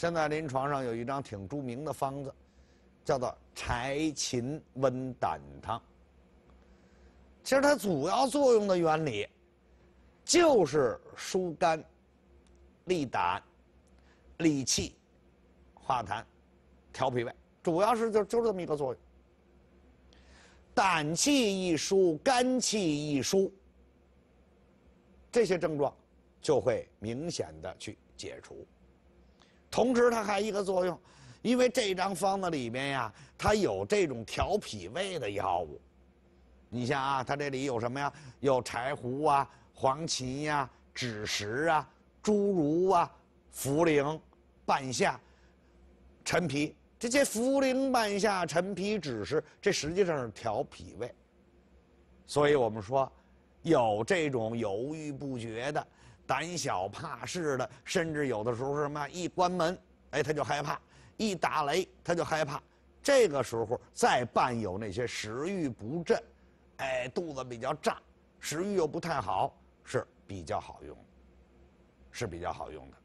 现在临床上有一张挺著名的方子，叫做柴芩温胆汤。其实它主要作用的原理，就是疏肝、利胆、理气、化痰、调脾胃，主要是就就是这么一个作用。胆气一疏，肝气一疏，这些症状就会明显的去解除。同时，它还一个作用，因为这张方子里面呀，它有这种调脾胃的药物。你像啊，它这里有什么呀？有柴胡啊、黄芩呀、枳实啊、侏儒啊、茯苓、半夏、陈皮这些。茯苓、半夏、陈皮、枳实，这实际上是调脾胃。所以我们说，有这种犹豫不决的。胆小怕事的，甚至有的时候是什么？一关门，哎，他就害怕；一打雷，他就害怕。这个时候再伴有那些食欲不振，哎，肚子比较胀，食欲又不太好，是比较好用，是比较好用的。